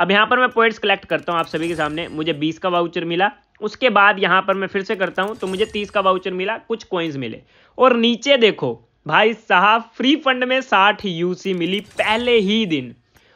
अब यहाँ पर मैं पॉइंट्स कलेक्ट करता हूँ आप सभी के सामने मुझे बीस का वाउचर मिला उसके बाद यहाँ पर मैं फिर से करता हूँ तो मुझे तीस का वाउचर मिला कुछ कॉइन्स मिले और नीचे देखो भाई साहब फ्री फंड में साठ यूसी मिली पहले ही दिन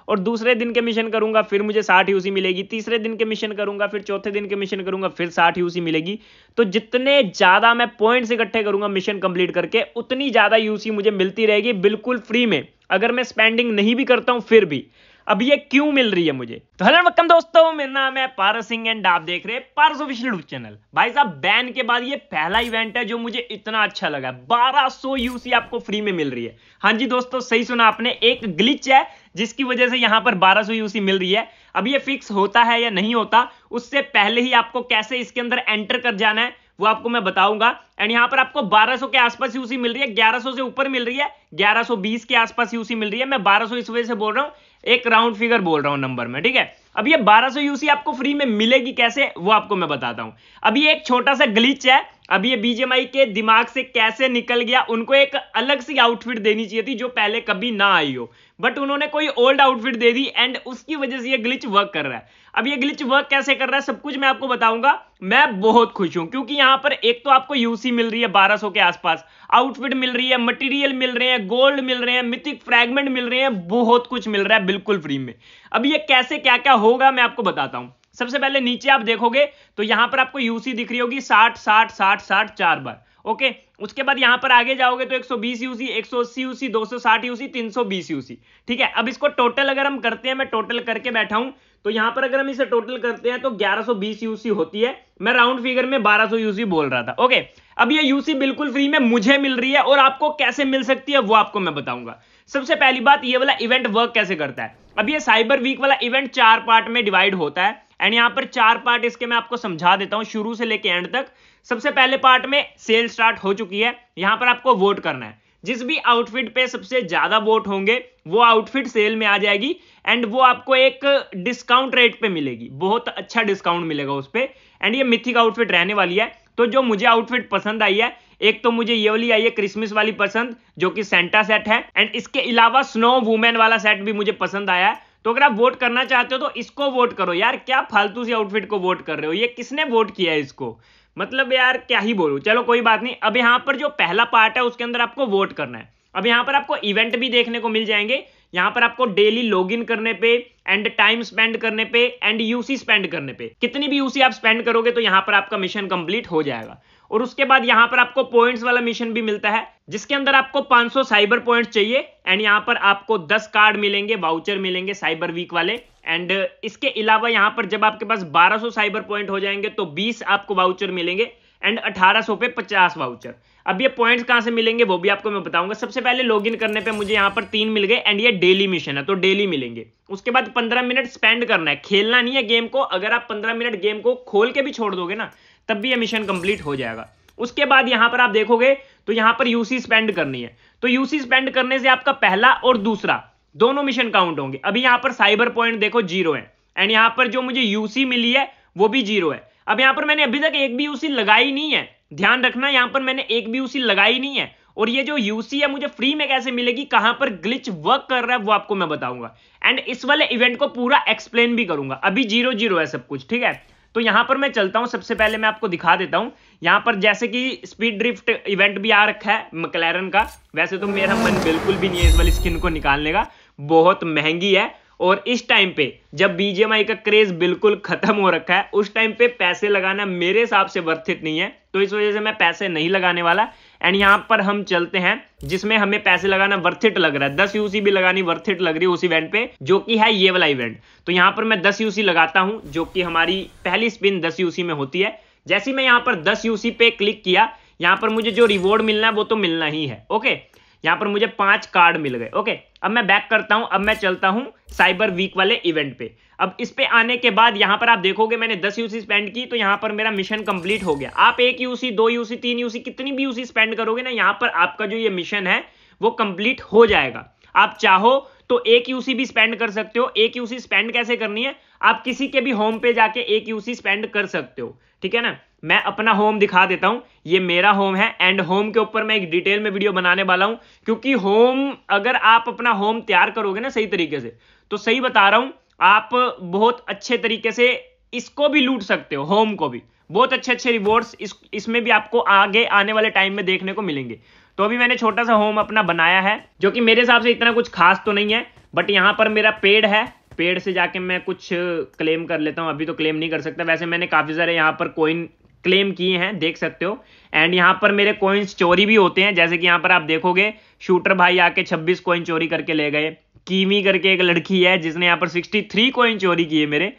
और दूसरे दिन के मिशन करूंगा फिर मुझे साठ यूसी मिलेगी तीसरे दिन के मिशन करूंगा फिर चौथे दिन के मिशन करूंगा फिर साठ यूसी मिलेगी तो जितने ज़्यादा मैं पॉइंट्स इकट्ठे करूंगा मिशन कंप्लीट करके उतनी ज़्यादा यूसी मुझे मिलती रहेगी बिल्कुल फ्री में अगर मैं स्पेंडिंग नहीं भी करता हूं फिर भी अब ये क्यों मिल रही है मुझे तो हेलो वक्कम दोस्तों मेरा नाम है पार सिंह एंड आप देख रहे हैं पार्स ऑफिशियल यूट्यूब चैनल भाई साहब बैन के बाद ये पहला इवेंट है जो मुझे इतना अच्छा लगा बारह यूसी आपको फ्री में मिल रही है हाँ जी दोस्तों सही सुना आपने एक ग्लिच है जिसकी वजह से यहां पर 1200 यूसी मिल रही है अब ये फिक्स होता है या नहीं होता उससे पहले ही आपको कैसे इसके अंदर एंटर कर जाना है वो आपको मैं बताऊंगा एंड यहां पर आपको 1200 के आसपास यूसी मिल रही है 1100 से ऊपर मिल रही है 1120 के आसपास यूसी मिल रही है मैं 1200 इस वजह से बोल रहा हूं एक राउंड फिगर बोल रहा हूं नंबर में ठीक है अब ये 1200 यूसी आपको फ्री में मिलेगी कैसे वो आपको मैं बताता हूं अभी एक छोटा सा ग्लिच है अब ये बीजेमआई के दिमाग से कैसे निकल गया उनको एक अलग सी आउटफिट देनी चाहिए थी जो पहले कभी ना आई हो बट उन्होंने कोई ओल्ड आउटफिट दे दी एंड उसकी वजह से ये ग्लिच वर्क कर रहा है अब ये ग्लिच वर्क कैसे कर रहा है सब कुछ मैं आपको बताऊंगा मैं बहुत खुश हूं क्योंकि यहां पर एक तो आपको यूसी मिल रही है 1200 के आसपास आउटफिट मिल रही है मटेरियल मिल रहे हैं गोल्ड मिल रहे हैं मिथिक फ्रैगमेंट मिल रहे हैं बहुत कुछ मिल रहा है बिल्कुल फ्री में अब ये कैसे क्या क्या होगा मैं आपको बताता हूं सबसे पहले नीचे आप देखोगे तो यहां पर आपको यूसी दिख रही होगी साठ साठ साठ साठ चार बार ओके उसके बाद यहां पर आगे जाओगे तो 120 यूसी 180 यूसी 260 यूसी 320 यूसी ठीक है अब इसको टोटल अगर हम करते हैं मैं टोटल करके बैठा हूं तो यहां पर अगर हम इसे टोटल करते हैं तो 1120 यूसी होती है मैं राउंड फिगर में 1200 यूसी बोल रहा था ओके अब ये यूसी बिल्कुल फ्री में मुझे मिल रही है और आपको कैसे मिल सकती है वो आपको मैं बताऊंगा सबसे पहली बात ये वाला इवेंट वर्क कैसे करता है अब ये साइबर वीक वाला इवेंट चार पार्ट में डिवाइड होता है एंड यहां पर चार पार्ट इसके मैं आपको समझा देता हूं शुरू से लेके एंड तक सबसे पहले पार्ट में सेल स्टार्ट हो चुकी है यहां पर आपको वोट करना है जिस भी आउटफिट पे सबसे ज्यादा वोट होंगे वो आउटफिट सेल में आ जाएगी एंड वो आपको एक डिस्काउंट रेट पे मिलेगी बहुत अच्छा डिस्काउंट मिलेगा उस पर एंड ये मिथिक आउटफिट रहने वाली है तो जो मुझे आउटफिट पसंद आई है एक तो मुझे ये वाली आई है क्रिसमस वाली पसंद जो कि सेंटा सेट है एंड इसके अलावा स्नो वुमेन वाला सेट भी मुझे पसंद आया है तो अगर आप वोट करना चाहते हो तो इसको वोट करो यार क्या फालतू सी आउटफिट को वोट कर रहे हो ये किसने वोट किया है इसको मतलब यार क्या ही बोलूँ चलो कोई बात नहीं अब यहाँ पर जो पहला पार्ट है उसके अंदर आपको वोट करना है अब यहाँ पर आपको इवेंट भी देखने को मिल जाएंगे यहां पर आपको डेली लॉग इन करने पे एंड टाइम स्पेंड करने पे एंड यूसी स्पेंड करने पे कितनी भी यूसी आप स्पेंड करोगे तो यहां पर आपका मिशन कंप्लीट हो जाएगा और उसके बाद यहां पर आपको पॉइंट्स वाला मिशन भी मिलता है जिसके अंदर आपको 500 साइबर पॉइंट्स चाहिए एंड यहां पर आपको 10 कार्ड मिलेंगे वाउचर मिलेंगे साइबर वीक वाले एंड इसके अलावा यहां पर जब आपके पास 1200 साइबर पॉइंट हो जाएंगे तो 20 आपको वाउचर मिलेंगे एंड 1800 पे 50 वाउचर अब ये पॉइंट्स कहाँ से मिलेंगे वो भी आपको मैं बताऊंगा सबसे पहले लॉगिन करने पे मुझे यहाँ पर तीन मिल गए एंड ये डेली मिशन है तो डेली मिलेंगे उसके बाद पंद्रह मिनट स्पेंड करना है खेलना नहीं है गेम को अगर आप पंद्रह मिनट गेम को खोल के भी छोड़ दोगे ना तब भी ये मिशन कंप्लीट हो जाएगा उसके बाद यहाँ पर आप देखोगे तो यहाँ पर यूसी स्पेंड करनी है तो यूसी स्पेंड करने से आपका पहला और दूसरा दोनों मिशन काउंट होंगे अभी यहाँ पर साइबर पॉइंट देखो जीरो है एंड यहाँ पर जो मुझे यूसी मिली है वो भी जीरो है अब यहाँ पर मैंने अभी तक एक भी यूसी लगाई नहीं है ध्यान रखना यहां पर मैंने एक भी यूसी लगाई नहीं है और ये जो यूसी है मुझे फ्री में कैसे मिलेगी कहां पर ग्लिच वर्क कर रहा है वो आपको मैं बताऊंगा एंड इस वाले इवेंट को पूरा एक्सप्लेन भी करूंगा अभी जीरो जीरो है सब कुछ ठीक है तो यहां पर मैं चलता हूं सबसे पहले मैं आपको दिखा देता हूं यहां पर जैसे कि स्पीड ड्रिफ्ट इवेंट भी आ रखा है मकलैरन का वैसे तो मेरा मन बिल्कुल भी नहीं है इस वाली स्किन को निकालने का बहुत महंगी है और इस टाइम पे जब बीजेएमआई का क्रेज बिल्कुल खत्म हो रखा है उस टाइम पे पैसे लगाना मेरे हिसाब से वर्थित नहीं है तो इस वजह से मैं पैसे नहीं लगाने वाला एंड यहां पर हम चलते हैं जिसमें हमें पैसे लगाना वर्थिट लग रहा है दस यूसी भी लगानी वर्थिट लग रही है उस इवेंट पे जो कि है ये वाला इवेंट तो यहां पर मैं दस यूसी लगाता हूं जो कि हमारी पहली स्पिन दस यूसी में होती है जैसे मैं यहां पर दस यूसी पे क्लिक किया यहां पर मुझे जो रिवॉर्ड मिलना है वो तो मिलना ही है ओके यहां पर मुझे पांच कार्ड मिल गए ओके अब मैं बैक करता हूं अब मैं चलता हूं साइबर वीक वाले इवेंट पे अब इस पे आने के बाद यहां पर आप देखोगे मैंने 10 यूसी स्पेंड की तो यहां पर मेरा मिशन कंप्लीट हो गया आप एक यूसी दो यूसी तीन यूसी कितनी भी यूसी स्पेंड करोगे ना यहां पर आपका जो ये मिशन है वो कंप्लीट हो जाएगा आप चाहो तो एक यूसी भी स्पेंड कर सकते हो एक यूसी स्पेंड कैसे करनी है आप किसी के भी होम पे जाके एक यूसी स्पेंड कर सकते हो ठीक है ना मैं अपना होम दिखा देता हूं ये मेरा होम है एंड होम के ऊपर मैं एक डिटेल में वीडियो बनाने वाला हूं क्योंकि होम अगर आप अपना होम तैयार करोगे ना सही तरीके से तो सही बता रहा हूं आप बहुत अच्छे तरीके से इसको भी लूट सकते हो होम को भी बहुत अच्छे अच्छे रिवॉर्ड्स इस इसमें भी आपको आगे आने वाले टाइम में देखने को मिलेंगे तो अभी मैंने छोटा सा होम अपना बनाया है जो कि मेरे हिसाब से इतना कुछ खास तो नहीं है बट यहाँ पर मेरा पेड़ है पेड़ से जाके मैं कुछ क्लेम कर लेता हूँ अभी तो क्लेम नहीं कर सकता वैसे मैंने काफ़ी सारे यहाँ पर कोइन क्लेम किए हैं देख सकते हो एंड यहाँ पर मेरे कोइंस चोरी भी होते हैं जैसे कि यहाँ पर आप देखोगे शूटर भाई आके 26 कोइन चोरी करके ले गए कीवी करके एक लड़की है जिसने यहाँ पर 63 कोइन चोरी किए मेरे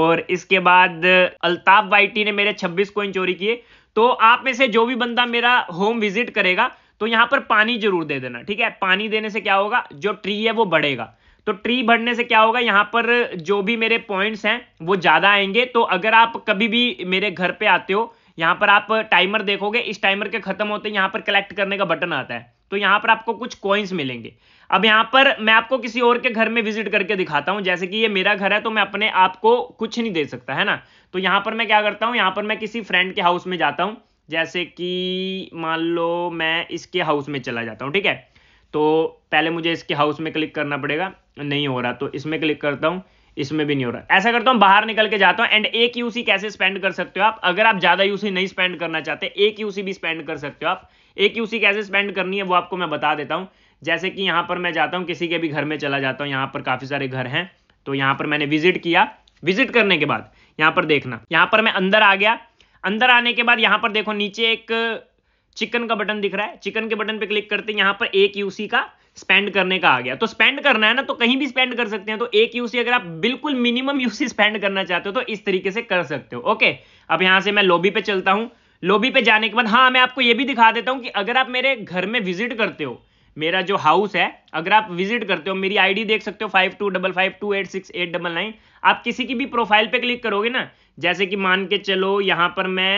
और इसके बाद अल्ताफ वाइटी ने मेरे 26 कोइन चोरी किए तो आप में से जो भी बंदा मेरा होम विजिट करेगा तो यहाँ पर पानी जरूर दे देना ठीक है पानी देने से क्या होगा जो ट्री है वो बढ़ेगा तो ट्री भरने से क्या होगा यहाँ पर जो भी मेरे पॉइंट्स हैं वो ज़्यादा आएंगे तो अगर आप कभी भी मेरे घर पे आते हो यहाँ पर आप टाइमर देखोगे इस टाइमर के खत्म होते यहाँ पर कलेक्ट करने का बटन आता है तो यहाँ पर आपको कुछ कॉइन्स मिलेंगे अब यहाँ पर मैं आपको किसी और के घर में विजिट करके दिखाता हूँ जैसे कि ये मेरा घर है तो मैं अपने आप को कुछ नहीं दे सकता है ना तो यहाँ पर मैं क्या करता हूँ यहाँ पर मैं किसी फ्रेंड के हाउस में जाता हूँ जैसे कि मान लो मैं इसके हाउस में चला जाता हूँ ठीक है तो पहले मुझे इसके हाउस में क्लिक करना पड़ेगा नहीं हो रहा तो इसमें क्लिक करता हूँ इसमें भी नहीं हो रहा ऐसा करता हूँ बाहर निकल के जाता हूँ एंड एक यूसी कैसे स्पेंड कर सकते हो आप अगर आप ज़्यादा यूसी नहीं स्पेंड करना चाहते एक यूसी भी स्पेंड कर सकते हो आप एक यूसी कैसे स्पेंड करनी है वो आपको मैं बता देता हूँ जैसे कि यहाँ पर मैं जाता हूँ किसी के भी घर में चला जाता हूँ यहाँ पर काफ़ी सारे घर हैं तो यहाँ पर मैंने विजिट किया विजिट करने के बाद यहाँ पर देखना यहाँ पर मैं अंदर आ गया अंदर आने के बाद यहाँ पर देखो नीचे एक चिकन का बटन दिख रहा है चिकन के बटन पे क्लिक करते हैं यहां पर एक यूसी का स्पेंड करने का आ गया तो स्पेंड करना है ना तो कहीं भी स्पेंड कर सकते हैं तो एक यूसी अगर आप बिल्कुल मिनिमम यूसी स्पेंड करना चाहते हो तो इस तरीके से कर सकते हो ओके अब यहां से मैं लॉबी पे चलता हूं लॉबी पे जाने के बाद हाँ मैं आपको यह भी दिखा देता हूं कि अगर आप मेरे घर में विजिट करते हो मेरा जो हाउस है अगर आप विजिट करते हो मेरी आईडी देख सकते हो five two double five two eight six eight double nine आप किसी की भी प्रोफाइल पे क्लिक करोगे ना जैसे कि मान के चलो यहां पर मैं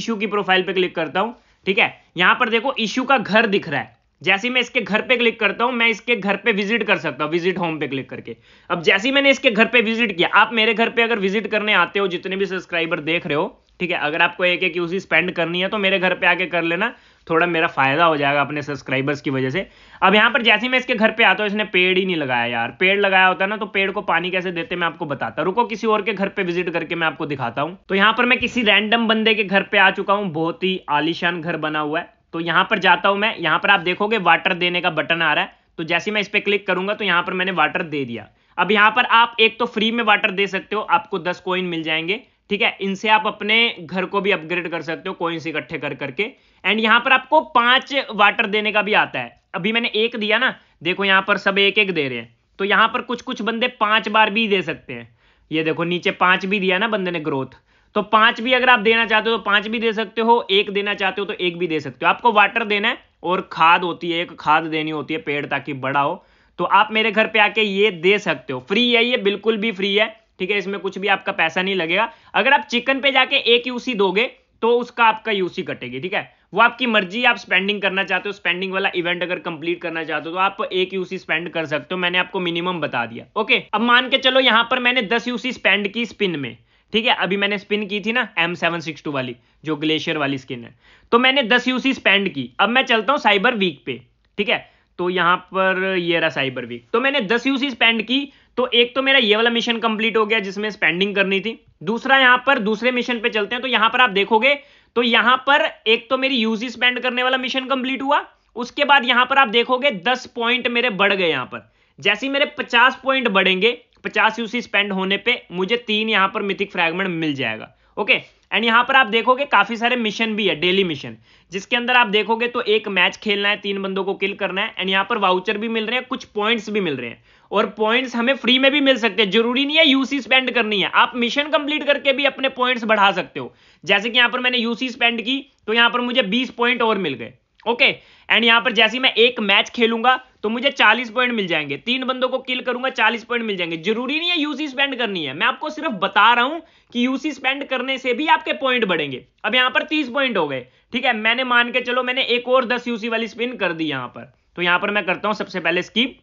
इशू की प्रोफाइल पे क्लिक करता हूं ठीक है यहां पर देखो इशू का घर दिख रहा है जैसे मैं इसके घर पे क्लिक करता हूं मैं इसके घर पे विजिट कर सकता हूं विजिट होम पे क्लिक करके अब जैसे मैंने इसके घर पे विजिट किया आप मेरे घर पे अगर विजिट करने आते हो जितने भी सब्सक्राइबर देख रहे हो ठीक है अगर आपको एक एक यूसी स्पेंड करनी है तो मेरे घर पे आके कर लेना थोड़ा मेरा फायदा हो जाएगा अपने सब्सक्राइबर्स की वजह से अब यहाँ पर जैसे ही मैं इसके घर पे आता हूँ इसने पेड़ ही नहीं लगाया यार पेड़ लगाया होता ना तो पेड़ को पानी कैसे देते मैं आपको बताता रुको किसी और के घर पे विजिट करके मैं आपको दिखाता हूँ तो यहाँ पर मैं किसी रैंडम बंदे के घर पे आ चुका हूँ बहुत ही आलिशान घर बना हुआ है तो यहाँ पर जाता हूँ मैं यहाँ पर आप देखोगे वाटर देने का बटन आ रहा है तो जैसे मैं इस पर क्लिक करूंगा तो यहाँ पर मैंने वाटर दे दिया अब यहाँ पर आप एक तो फ्री में वाटर दे सकते हो आपको दस कॉइन मिल जाएंगे ठीक है इनसे आप अपने घर को भी अपग्रेड कर सकते हो कोइंस इकट्ठे कर करके एंड यहां पर आपको पांच वाटर देने का भी आता है अभी मैंने एक दिया ना देखो यहां पर सब एक एक दे रहे हैं तो यहां पर कुछ कुछ बंदे पांच बार भी दे सकते हैं ये देखो नीचे पांच भी दिया ना बंदे ने ग्रोथ तो पांच भी अगर आप देना चाहते हो तो पांच भी दे सकते हो एक देना चाहते हो तो एक भी दे सकते हो आपको वाटर देना है और खाद होती है एक खाद देनी होती है पेड़ ताकि बड़ा हो तो आप मेरे घर पे आके ये दे सकते हो फ्री है ये बिल्कुल भी फ्री है ठीक है इसमें कुछ भी आपका पैसा नहीं लगेगा अगर आप चिकन पे जाके एक यूसी दोगे तो उसका आपका यूसी कटेगी ठीक है वो आपकी मर्जी आप स्पेंडिंग करना चाहते हो स्पेंडिंग वाला इवेंट अगर कंप्लीट करना चाहते हो तो आप एक यूसी स्पेंड कर सकते हो मैंने आपको मिनिमम बता दिया ओके अब मान के चलो यहां पर मैंने दस यूसी स्पेंड की स्पिन में ठीक है अभी मैंने स्पिन की थी ना एम सेवन सिक्स टू वाली जो ग्लेशियर वाली स्किन है तो मैंने दस यूसी स्पेंड की अब मैं चलता हूं साइबर वीक पे ठीक है तो यहां पर ये रहा साइबर वीक तो मैंने दस यूसी स्पेंड की तो एक तो मेरा ये वाला मिशन कंप्लीट हो गया जिसमें स्पेंडिंग करनी थी दूसरा यहां पर दूसरे मिशन पे चलते हैं तो यहां पर आप देखोगे तो यहां पर एक तो मेरी यूसी स्पेंड करने वाला मिशन कंप्लीट हुआ उसके बाद यहां पर आप देखोगे दस पॉइंट मेरे बढ़ गए यहां पर जैसे मेरे पचास पॉइंट बढ़ेंगे पचास यूसी स्पेंड होने पर मुझे तीन यहां पर मिथिक फ्रैगमेंट मिल जाएगा ओके एंड यहां पर आप देखोगे काफी सारे मिशन भी है डेली मिशन जिसके अंदर आप देखोगे तो एक मैच खेलना है तीन बंदों को किल करना है एंड यहां पर वाउचर भी मिल रहे हैं कुछ पॉइंट्स भी मिल रहे हैं और पॉइंट्स हमें फ्री में भी मिल सकते हैं जरूरी नहीं है यूसी स्पेंड करनी है आप मिशन कंप्लीट करके भी अपने पॉइंट्स बढ़ा सकते हो जैसे कि यहां पर मैंने यूसी स्पेंड की तो यहां पर मुझे बीस पॉइंट और मिल गए ओके एंड यहां पर जैसे मैं एक मैच खेलूंगा तो मुझे 40 पॉइंट मिल जाएंगे तीन बंदों को किल करूंगा 40 पॉइंट मिल जाएंगे जरूरी नहीं है यूसी स्पेंड करनी है मैं आपको सिर्फ बता रहा हूं कि यूसी स्पेंड करने से भी आपके पॉइंट बढ़ेंगे अब यहां पर 30 पॉइंट हो गए ठीक है मैंने मान के चलो मैंने एक और 10 यूसी वाली स्पिन कर दी यहां पर तो यहां पर मैं करता हूं सबसे पहले स्कीप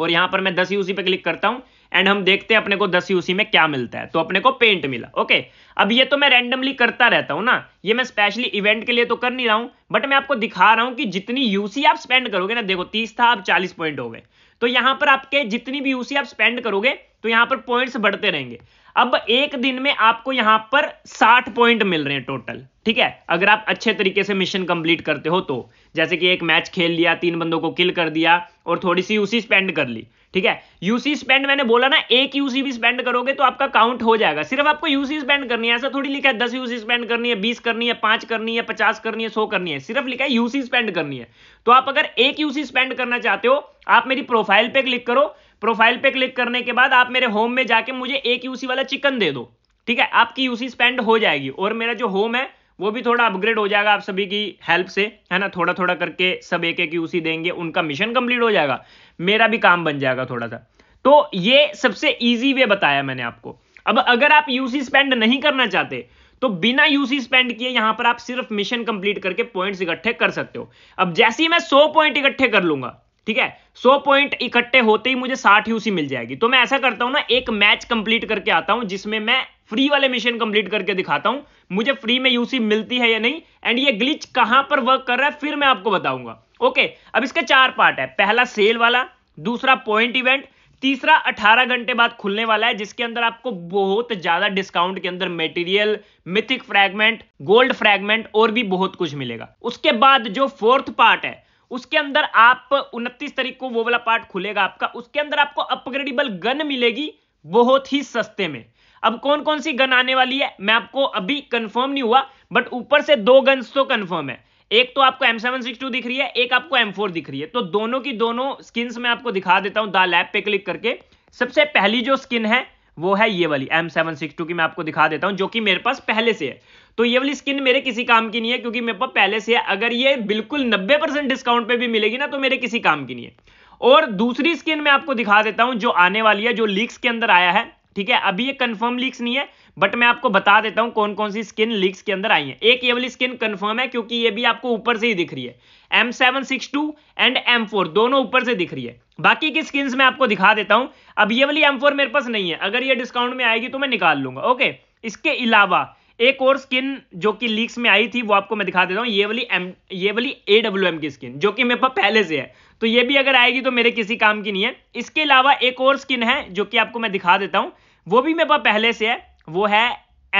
और यहां पर मैं दस यूसी पे क्लिक करता हूं एंड हम देखते हैं अपने को दस यूसी में क्या मिलता है तो अपने को पेंट मिला ओके अब ये तो मैं रैंडमली करता रहता हूँ ना ये मैं स्पेशली इवेंट के लिए तो कर नहीं रहा हूँ बट मैं आपको दिखा रहा हूँ कि जितनी यूसी आप स्पेंड करोगे ना देखो तीस था आप चालीस पॉइंट हो गए तो यहाँ पर आपके जितनी भी यूसी आप स्पेंड करोगे तो यहाँ पर पॉइंट्स बढ़ते रहेंगे अब एक दिन में आपको यहाँ पर साठ पॉइंट मिल रहे हैं टोटल ठीक है अगर आप अच्छे तरीके से मिशन कंप्लीट करते हो तो जैसे कि एक मैच खेल लिया तीन बंदों को किल कर दिया और थोड़ी सी यूसी स्पेंड कर ली ठीक है यूसी स्पेंड मैंने बोला ना एक यूसी भी स्पेंड करोगे तो आपका काउंट हो जाएगा सिर्फ आपको यूसी स्पेंड करनी है ऐसा थोड़ी लिखा है दस यूसी स्पेंड करनी है बीस करनी है पांच करनी है पचास करनी है सौ करनी है सिर्फ लिखा है यूसी स्पेंड करनी है तो आप अगर एक यूसी स्पेंड करना चाहते हो आप मेरी प्रोफाइल पे क्लिक करो प्रोफाइल पे क्लिक करने के बाद आप मेरे होम में जाके मुझे एक यूसी वाला चिकन दे दो ठीक है आपकी यूसी स्पेंड हो जाएगी और मेरा जो होम है वो भी थोड़ा अपग्रेड हो जाएगा आप सभी की हेल्प से है ना थोड़ा थोड़ा करके सब एक एक यूसी देंगे उनका मिशन कंप्लीट हो जाएगा मेरा भी काम बन जाएगा थोड़ा सा तो ये सबसे ईजी वे बताया मैंने आपको अब अगर आप यूसी स्पेंड नहीं करना चाहते तो बिना यूसी स्पेंड किए यहां पर आप सिर्फ मिशन कंप्लीट करके पॉइंट्स इकट्ठे कर सकते हो अब जैसे ही मैं 100 पॉइंट इकट्ठे कर लूंगा ठीक है 100 पॉइंट इकट्ठे होते ही मुझे 60 यूसी मिल जाएगी तो मैं ऐसा करता हूं ना एक मैच कंप्लीट करके आता हूं जिसमें मैं फ्री वाले मिशन कंप्लीट करके दिखाता हूं मुझे फ्री में यूसी मिलती है या नहीं एंड ये ग्लिच कहां पर वर्क कर रहा है फिर मैं आपको बताऊंगा ओके अब इसका चार पार्ट है पहला सेल वाला दूसरा पॉइंट इवेंट तीसरा 18 घंटे बाद खुलने वाला है जिसके अंदर आपको बहुत ज्यादा डिस्काउंट के अंदर material mythic fragment gold fragment और भी बहुत कुछ मिलेगा उसके बाद जो फोर्थ पार्ट है उसके अंदर आप 29 तारीख को वो वाला पार्ट खुलेगा आपका उसके अंदर आपको अपग्रेडेबल गन मिलेगी बहुत ही सस्ते में अब कौन कौन सी गन आने वाली है मैं आपको अभी कंफर्म नहीं हुआ बट ऊपर से दो गन्स तो कंफर्म है एक तो आपको M762 दिख रही है एक आपको M4 दिख रही है तो दोनों की दोनों स्किन्स मैं आपको दिखा देता हूं द लैब पे क्लिक करके सबसे पहली जो स्किन है वो है ये वाली M762 की मैं आपको दिखा देता हूं जो कि मेरे पास पहले से है तो ये वाली स्किन मेरे किसी काम की नहीं है क्योंकि मेरे पास पहले से है अगर ये बिल्कुल 90 परसेंट डिस्काउंट पे भी मिलेगी ना तो मेरे किसी काम की नहीं है और दूसरी स्किन मैं आपको दिखा देता हूं जो आने वाली है जो लीक्स के अंदर आया है ठीक है अभी ये कंफर्म लीक्स नहीं है बट मैं आपको बता देता हूं कौन कौन सी स्किन लीक्स के अंदर आई है एक ये वाली स्किन कंफर्म है क्योंकि ये भी आपको ऊपर से ही दिख रही है M seven six two and M four दोनों ऊपर से दिख रही है बाकी की स्किन मैं आपको दिखा देता हूं अब ये वाली एम फोर मेरे पास नहीं है अगर ये डिस्काउंट में आएगी तो मैं निकाल लूंगा ओके इसके अलावा एक और स्किन जो कि लीक्स में आई थी वो आपको मैं दिखा देता हूँ ये वाली एम ये वाली ए डब्ल्यू एम की स्किन जो कि मेरे पास पहले से है तो ये भी अगर आएगी तो मेरे किसी काम की नहीं है इसके अलावा एक और स्किन है जो कि आपको मैं दिखा देता हूँ वो भी मेरे पास पहले से है वो है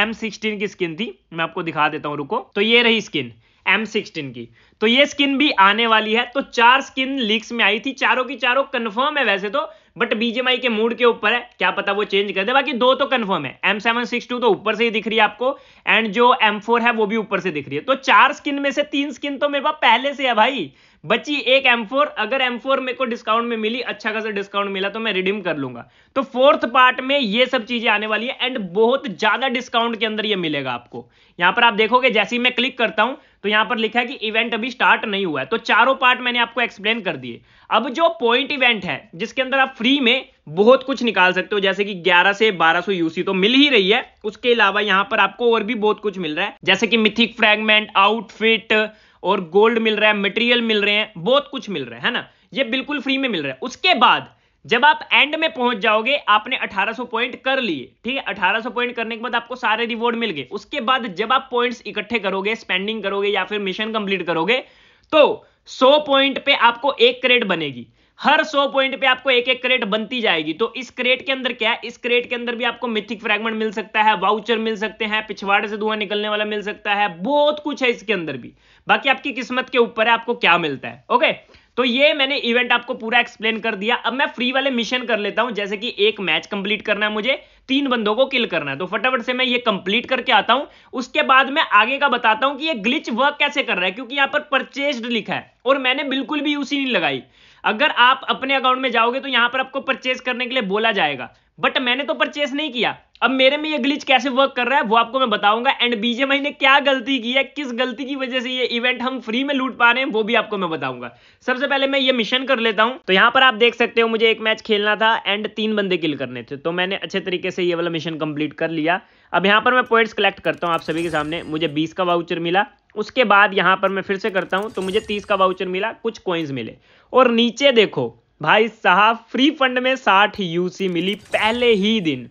एम सिक्सटीन की स्किन थी मैं आपको दिखा देता हूं रुको तो ये रही स्किन एम सिक्सटीन की तो ये स्किन भी आने वाली है तो चार स्किन लीक्स में आई थी चारों की चारों कंफर्म है वैसे तो बट बीजेमआई के मूड के ऊपर है क्या पता वो चेंज कर दे बाकी दो तो कंफर्म है एम सेवन सिक्स टू तो ऊपर से ही दिख रही है आपको एंड जो एम फोर है वो भी ऊपर से दिख रही है तो चार स्किन में से तीन स्किन तो मेरे पास पहले से है भाई बची एक M4 अगर M4 मेरे को डिस्काउंट में मिली अच्छा खासा डिस्काउंट मिला तो मैं रिडीम कर लूंगा तो फोर्थ पार्ट में ये सब चीजें आने वाली है एंड बहुत ज्यादा डिस्काउंट के अंदर ये मिलेगा आपको यहां पर आप देखोगे जैसे ही मैं क्लिक करता हूं तो यहां पर लिखा है कि इवेंट अभी स्टार्ट नहीं हुआ है तो चारों पार्ट मैंने आपको एक्सप्लेन कर दिए अब जो पॉइंट इवेंट है जिसके अंदर आप फ्री में बहुत कुछ निकाल सकते हो जैसे कि 11 से 1200 यूसी तो मिल ही रही है उसके अलावा यहां पर आपको और भी बहुत कुछ मिल रहा है जैसे कि मिथिक फ्रेगमेंट आउटफिट और गोल्ड मिल रहा है मटेरियल मिल रहे हैं बहुत कुछ मिल रहा है ना ये बिल्कुल फ्री में मिल रहा है उसके बाद जब आप एंड में पहुंच जाओगे आपने 1800 पॉइंट कर लिए ठीक है 1800 पॉइंट करने के बाद आपको सारे रिवॉर्ड मिल गए उसके बाद जब आप पॉइंट्स इकट्ठे करोगे स्पेंडिंग करोगे या फिर मिशन कंप्लीट करोगे तो 100 पॉइंट पे आपको एक क्रेड बनेगी हर सौ पॉइंट पे आपको एक एक क्रेट बनती जाएगी तो इस क्रेट के अंदर क्या है इस क्रेट के अंदर भी आपको मिथिक फ्रैगमेंट मिल सकता है वाउचर मिल सकते हैं पिछवाड़े से धुआं निकलने वाला मिल सकता है बहुत कुछ है इसके अंदर भी बाकी आपकी किस्मत के ऊपर है आपको क्या मिलता है ओके तो ये मैंने इवेंट आपको पूरा एक्सप्लेन कर दिया अब मैं फ्री वाले मिशन कर लेता हूं जैसे कि एक मैच कंप्लीट करना है मुझे तीन बंदों को किल करना है तो फटाफट से मैं ये कंप्लीट करके आता हूं उसके बाद मैं आगे का बताता हूं कि ये ग्लिच वर्क कैसे कर रहा है क्योंकि यहां पर परचेस्ड लिखा है और मैंने बिल्कुल भी यूसी नहीं लगाई अगर आप अपने अकाउंट में जाओगे तो यहां पर आपको परचेज करने के लिए बोला जाएगा बट मैंने तो परचेस नहीं किया अब मेरे में ये ग्लिच कैसे वर्क कर रहा है वो आपको मैं बताऊंगा एंड बीजे ने क्या गलती की है किस गलती की वजह से ये इवेंट हम फ्री में लूट पा रहे हैं वो भी आपको मैं बताऊंगा सबसे पहले मैं ये मिशन कर लेता हूं तो यहां पर आप देख सकते हो मुझे एक मैच खेलना था एंड तीन बंदे किल करने थे तो मैंने अच्छे तरीके से ये वाला मिशन कंप्लीट कर लिया अब यहां पर मैं पॉइंट्स कलेक्ट करता हूँ आप सभी के सामने मुझे बीस का वाउचर मिला उसके बाद यहाँ पर मैं फिर से करता हूँ तो मुझे तीस का वाउचर मिला कुछ कॉइन्स मिले और नीचे देखो भाई साहब फ्री फंड में साठ यूसी मिली पहले ही दिन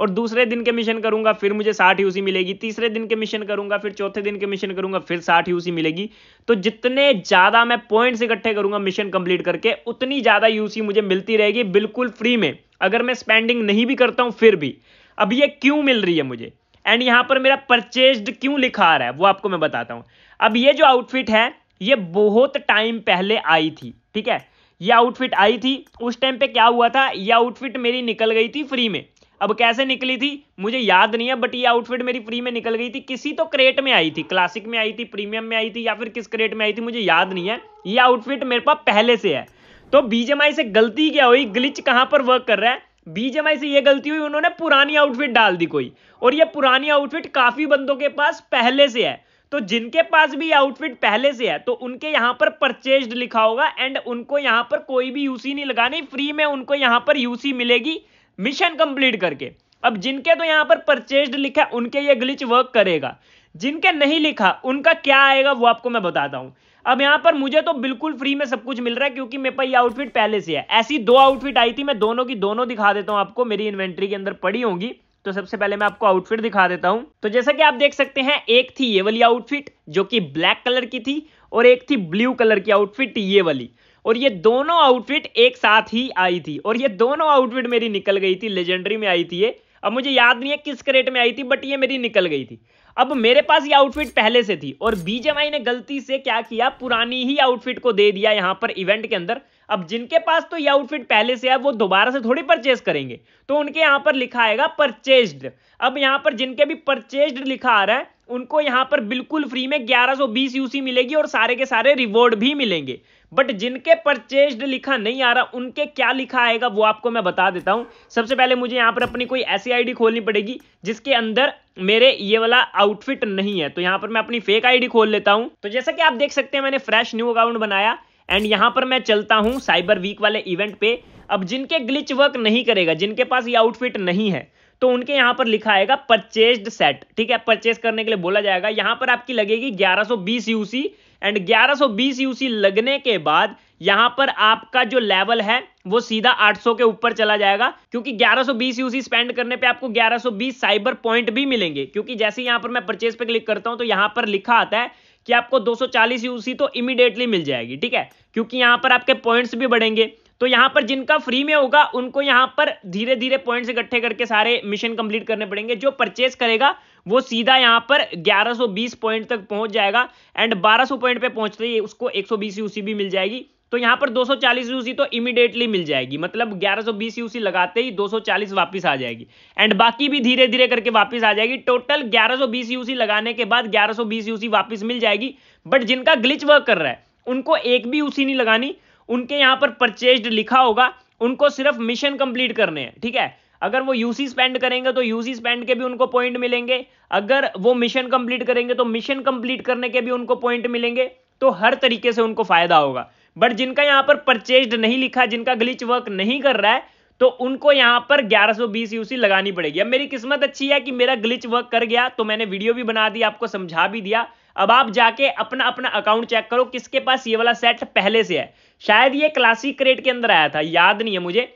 और दूसरे दिन के मिशन करूंगा फिर मुझे साठ यूसी मिलेगी तीसरे दिन के मिशन करूंगा फिर चौथे दिन के मिशन करूंगा फिर साठ यूसी मिलेगी तो जितने ज़्यादा मैं पॉइंट्स इकट्ठे करूंगा मिशन कंप्लीट करके उतनी ज़्यादा यूसी मुझे मिलती रहेगी बिल्कुल फ्री में अगर मैं स्पेंडिंग नहीं भी करता हूं फिर भी अब ये क्यों मिल रही है मुझे एंड यहां पर मेरा परचेज्ड क्यों लिखा आ रहा है वो आपको मैं बताता हूं अब ये जो आउटफिट है ये बहुत टाइम पहले आई थी ठीक है ये आउटफिट आई थी उस टाइम पे क्या हुआ था ये आउटफिट मेरी निकल गई थी फ्री में अब कैसे निकली थी मुझे याद नहीं है बट ये आउटफिट मेरी फ्री में निकल गई थी किसी तो क्रेट में आई थी क्लासिक में आई थी प्रीमियम में आई थी या फिर किस क्रेट में आई थी मुझे याद नहीं है ये आउटफिट मेरे पास पहले से है तो बीजेमआई से गलती क्या हुई ग्लिच कहां पर वर्क कर रहा है बीजेमआई से ये गलती हुई उन्होंने पुरानी आउटफिट डाल दी कोई और ये पुरानी आउटफिट काफी बंदों के पास पहले से है तो जिनके पास भी आउटफिट पहले से है तो उनके यहां पर परचेज लिखा होगा एंड उनको यहां पर कोई भी यूसी नहीं लगानी फ्री में उनको यहां पर यूसी मिलेगी मिशन कंप्लीट करके अब जिनके तो यहां पर परचेज लिखा है उनके ये ग्लिच वर्क करेगा जिनके नहीं लिखा उनका क्या आएगा वो आपको मैं बताता हूं अब यहां पर मुझे तो बिल्कुल फ्री में सब कुछ मिल रहा है क्योंकि मेरे पास ये आउटफिट पहले से है ऐसी दो आउटफिट आई थी मैं दोनों की दोनों दिखा देता हूं आपको मेरी इन्वेंट्री के अंदर पड़ी होंगी तो सबसे पहले मैं आपको आउटफिट दिखा देता हूं तो जैसा कि आप देख सकते हैं एक थी ये वाली आउटफिट जो कि ब्लैक कलर की थी और एक थी ब्लू कलर की आउटफिट ये वाली और ये दोनों आउटफिट एक साथ ही आई थी और ये दोनों आउटफिट मेरी निकल गई थी लेजेंडरी में आई थी ये अब मुझे याद नहीं है किस करेट में आई थी बट ये मेरी निकल गई थी अब मेरे पास ये आउटफिट पहले से थी और बीजेवाई ने गलती से क्या किया पुरानी ही आउटफिट को दे दिया यहां पर इवेंट के अंदर अब जिनके पास तो ये आउटफिट पहले से है वो दोबारा से थोड़ी परचेज करेंगे तो उनके यहां पर लिखा आएगा परचेज्ड अब यहां पर जिनके भी परचेज्ड लिखा आ रहा है उनको यहां पर बिल्कुल फ्री में 1120 यूसी मिलेगी और सारे के सारे रिवॉर्ड भी मिलेंगे बट जिनके परचेज्ड लिखा नहीं आ रहा उनके क्या लिखा आएगा वो आपको मैं बता देता हूं सबसे पहले मुझे यहां पर अपनी कोई ऐसी आईडी खोलनी पड़ेगी जिसके अंदर मेरे ये वाला आउटफिट नहीं है तो यहां पर मैं अपनी फेक आईडी खोल लेता हूं तो जैसा कि आप देख सकते हैं मैंने फ्रेश न्यू अकाउंट बनाया एंड यहां पर मैं चलता हूं साइबर वीक वाले इवेंट पे अब जिनके ग्लिच वर्क नहीं करेगा जिनके पास ये आउटफिट नहीं है तो उनके यहां पर लिखा आएगा परचेज सेट ठीक है परचेज करने के लिए बोला जाएगा यहां पर आपकी लगेगी 1120 यूसी एंड 1120 यूसी लगने के बाद यहां पर आपका जो लेवल है वो सीधा 800 के ऊपर चला जाएगा क्योंकि 1120 यूसी स्पेंड करने पे आपको 1120 साइबर पॉइंट भी मिलेंगे क्योंकि जैसे यहां पर मैं परचेज पे क्लिक करता हूं तो यहां पर लिखा आता है कि आपको 240 यूसी तो इमीडिएटली मिल जाएगी ठीक है क्योंकि यहां पर आपके पॉइंट्स भी बढ़ेंगे तो यहां पर जिनका फ्री में होगा उनको यहां पर धीरे धीरे पॉइंट्स इकट्ठे करके सारे मिशन कंप्लीट करने पड़ेंगे जो परचेस करेगा वो सीधा यहां पर 1120 पॉइंट तक पहुंच जाएगा एंड 1200 पॉइंट पे पहुंचते ही उसको 120 यूसी भी मिल जाएगी तो यहां पर 240 यूसी तो इमीडिएटली मिल जाएगी मतलब 1120 यूसी लगाते ही 240 वापस आ जाएगी एंड बाकी भी धीरे धीरे करके वापस आ जाएगी टोटल 1120 यूसी लगाने के बाद 1120 यूसी वापस मिल जाएगी बट जिनका ग्लिच वर्क कर रहा है उनको एक भी यूसी नहीं लगानी उनके यहां पर परचेज लिखा होगा उनको सिर्फ मिशन कंप्लीट करने हैं ठीक है अगर वो यूसी स्पेंड करेंगे तो यूसी स्पेंड के भी उनको पॉइंट मिलेंगे अगर वो मिशन कंप्लीट करेंगे तो मिशन कंप्लीट करने के भी उनको पॉइंट मिलेंगे तो हर तरीके से उनको फायदा होगा बट जिनका यहां पर परचेज नहीं लिखा जिनका ग्लिच वर्क नहीं कर रहा है तो उनको यहां पर 1120 यूसी लगानी पड़ेगी अब मेरी किस्मत अच्छी है कि मेरा ग्लिच वर्क कर गया तो मैंने वीडियो भी बना दी आपको समझा भी दिया अब आप जाके अपना अपना अकाउंट चेक करो किसके पास ये वाला सेट पहले से है शायद ये क्लासिक रेट के अंदर आया था याद नहीं है मुझे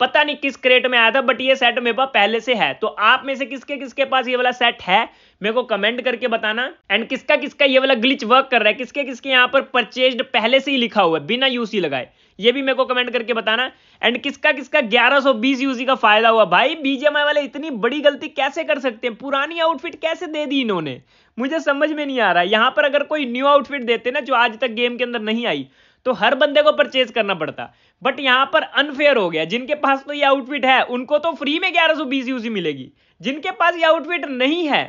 पता नहीं किस क्रेट में आया था बट ये सेट मेरे पास पहले से है तो आप में से किसके किसके पास ये वाला सेट है मेरे को कमेंट करके बताना एंड किसका किसका ये वाला ग्लिच वर्क कर रहा है किसके किसके यहाँ पर परचेज पहले से ही लिखा हुआ है बिना यूसी लगाए ये भी मेरे को कमेंट करके बताना एंड किसका किसका 1120 यूसी का फायदा हुआ भाई बीजेएमआई वाले इतनी बड़ी गलती कैसे कर सकते हैं पुरानी आउटफिट कैसे दे दी इन्होंने मुझे समझ में नहीं आ रहा यहाँ पर अगर कोई न्यू आउटफिट देते ना जो आज तक गेम के अंदर नहीं आई तो हर बंदे को परचेज करना पड़ता बट यहां पर अनफेयर हो गया जिनके पास तो ये आउटफिट है उनको तो फ्री में ग्यारह सौ बीस यूसी मिलेगी जिनके पास ये आउटफिट नहीं है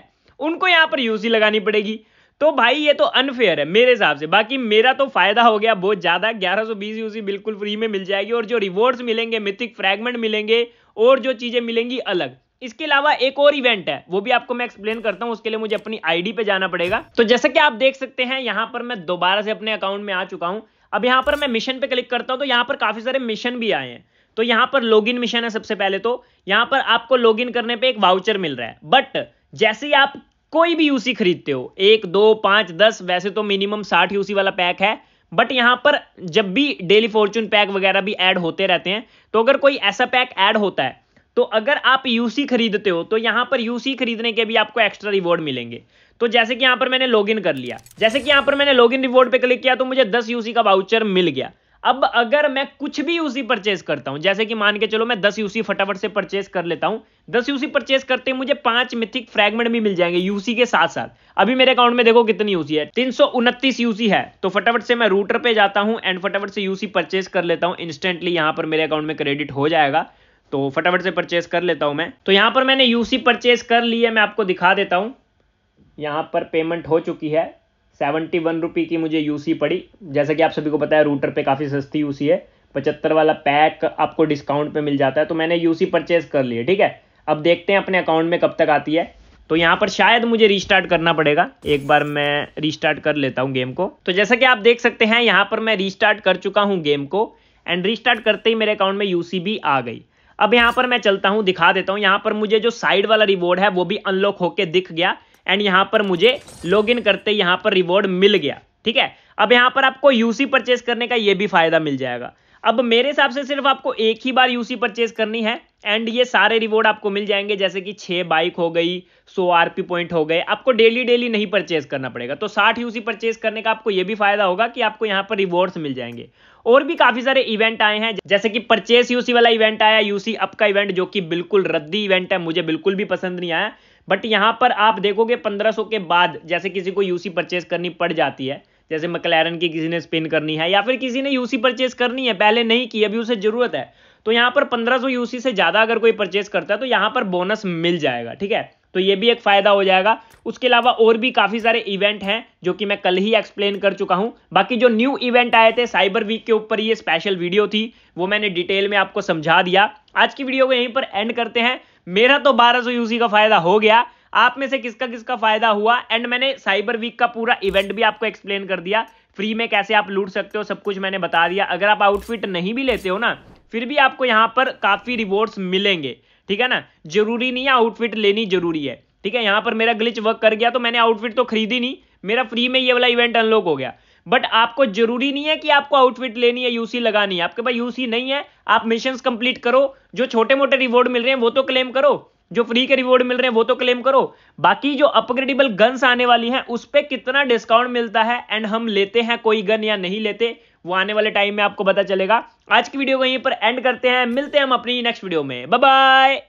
उनको यहां पर यूसी लगानी पड़ेगी तो भाई ये तो अनफेयर है मेरे हिसाब से बाकी मेरा तो फायदा हो गया बहुत ज्यादा 1120 यूसी बिल्कुल फ्री में मिल जाएगी और जो रिवॉर्ड्स मिलेंगे मिथिक फ्रैगमेंट मिलेंगे और जो चीजें मिलेंगी अलग इसके अलावा एक और इवेंट है वो भी आपको मैं एक्सप्लेन करता हूँ उसके लिए मुझे अपनी आईडी पे जाना पड़ेगा तो जैसा कि आप देख सकते हैं यहाँ पर मैं दोबारा से अपने अकाउंट में आ चुका हूँ अब यहाँ पर मैं मिशन पे क्लिक करता हूँ तो यहाँ पर काफ़ी सारे मिशन भी आए हैं तो यहाँ पर लॉगिन मिशन है सबसे पहले तो यहाँ पर आपको लॉगिन करने पे एक वाउचर मिल रहा है बट जैसे ही आप कोई भी यूसी खरीदते हो एक दो पांच दस वैसे तो मिनिमम साठ यूसी वाला पैक है बट यहाँ पर जब भी डेली फॉर्चून पैक वगैरह भी ऐड होते रहते हैं तो अगर कोई ऐसा पैक ऐड होता है तो अगर आप यूसी खरीदते हो तो यहां पर यूसी खरीदने के भी आपको एक्स्ट्रा रिवॉर्ड मिलेंगे तो जैसे कि यहाँ पर मैंने लॉग कर लिया जैसे कि यहाँ पर मैंने इन रिवॉर्ड पे क्लिक किया तो मुझे दस यूसी का वाउचर मिल गया अब अगर मैं कुछ भी यूसी परचेज करता हूं जैसे कि मान के चलो मैं दस यूसी फटाफट से परचेज कर लेता हूं दस यूसी परचेज करते मुझे पांच मिथिक फ्रैगमेंट भी मिल जाएंगे यूसी के साथ साथ अभी मेरे अकाउंट में देखो कितनी यूसी है तीन यूसी है तो फटाफट से मैं रूटर पे जाता हूं एंड फटाफट से यूसी परचेज कर लेता हूं इंस्टेंटली यहां पर मेरे अकाउंट में क्रेडिट हो जाएगा तो फटाफट से परचेज कर लेता हूं मैं तो यहां पर मैंने यूसी परचेज कर ली है मैं आपको दिखा देता हूं यहाँ पर पेमेंट हो चुकी है सेवेंटी वन रुपी की मुझे यूसी पड़ी जैसा कि आप सभी को पता है रूटर पे काफ़ी सस्ती यूसी है पचहत्तर वाला पैक आपको डिस्काउंट पे मिल जाता है तो मैंने यूसी परचेज कर लिए ठीक है अब देखते हैं अपने अकाउंट में कब तक आती है तो यहाँ पर शायद मुझे रीस्टार्ट करना पड़ेगा एक बार मैं रीस्टार्ट कर लेता हूँ गेम को तो जैसा कि आप देख सकते हैं यहाँ पर मैं रीस्टार्ट कर चुका हूँ गेम को एंड रीस्टार्ट करते ही मेरे अकाउंट में यूसी आ गई अब यहाँ पर मैं चलता हूँ दिखा देता हूँ यहाँ पर मुझे जो साइड वाला रिवॉर्ड है वो भी अनलॉक होके दिख गया एंड यहाँ पर मुझे लॉग इन करते यहाँ पर रिवॉर्ड मिल गया ठीक है अब यहाँ पर आपको यूसी परचेस करने का ये भी फायदा मिल जाएगा अब मेरे हिसाब से सिर्फ आपको एक ही बार यूसी परचेस करनी है एंड ये सारे रिवॉर्ड आपको मिल जाएंगे जैसे कि छह बाइक हो गई सो आरपी पॉइंट हो गए आपको डेली डेली नहीं परचेस करना पड़ेगा तो साठ यूसी परचेस करने का आपको ये भी फायदा होगा कि आपको यहाँ पर रिवॉर्ड्स मिल जाएंगे और भी काफी सारे इवेंट आए हैं जैसे कि परचेस यूसी वाला इवेंट आया यूसी अप का इवेंट जो कि बिल्कुल रद्दी इवेंट है मुझे बिल्कुल भी पसंद नहीं आया बट यहां पर आप देखोगे 1500 के बाद जैसे किसी को यूसी परचेज करनी पड़ जाती है जैसे मकलैरन की किसी ने स्पिन करनी है या फिर किसी ने यूसी परचेज करनी है पहले नहीं की अभी उसे जरूरत है तो यहाँ पर 1500 यूसी से ज़्यादा अगर कोई परचेज करता है तो यहाँ पर बोनस मिल जाएगा ठीक है तो ये भी एक फ़ायदा हो जाएगा उसके अलावा और भी काफ़ी सारे इवेंट हैं जो कि मैं कल ही एक्सप्लेन कर चुका हूं बाकी जो न्यू इवेंट आए थे साइबर वीक के ऊपर ये स्पेशल वीडियो थी वो मैंने डिटेल में आपको समझा दिया आज की वीडियो को यहीं पर एंड करते हैं मेरा तो 1200 यूसी का फायदा हो गया आप में से किसका किसका फायदा हुआ एंड मैंने साइबर वीक का पूरा इवेंट भी आपको एक्सप्लेन कर दिया फ्री में कैसे आप लूट सकते हो सब कुछ मैंने बता दिया अगर आप आउटफिट नहीं भी लेते हो ना फिर भी आपको यहाँ पर काफ़ी रिवॉर्ड्स मिलेंगे ठीक है ना जरूरी नहीं है आउटफिट लेनी जरूरी है ठीक है यहाँ पर मेरा ग्लिच वर्क कर गया तो मैंने आउटफिट तो खरीदी नहीं मेरा फ्री में ये वाला इवेंट अनलॉक हो गया बट आपको जरूरी नहीं है कि आपको आउटफिट लेनी है यूसी लगानी है आपके पास यूसी नहीं है आप मिशन कंप्लीट करो जो छोटे मोटे रिवॉर्ड मिल रहे हैं वो तो क्लेम करो जो फ्री के रिवॉर्ड मिल रहे हैं वो तो क्लेम करो बाकी जो अपग्रेडेबल गन्स आने वाली हैं उस पर कितना डिस्काउंट मिलता है एंड हम लेते हैं कोई गन या नहीं लेते वो आने वाले टाइम में आपको पता चलेगा आज की वीडियो को यहीं पर एंड करते हैं मिलते हैं हम अपनी नेक्स्ट वीडियो में बाय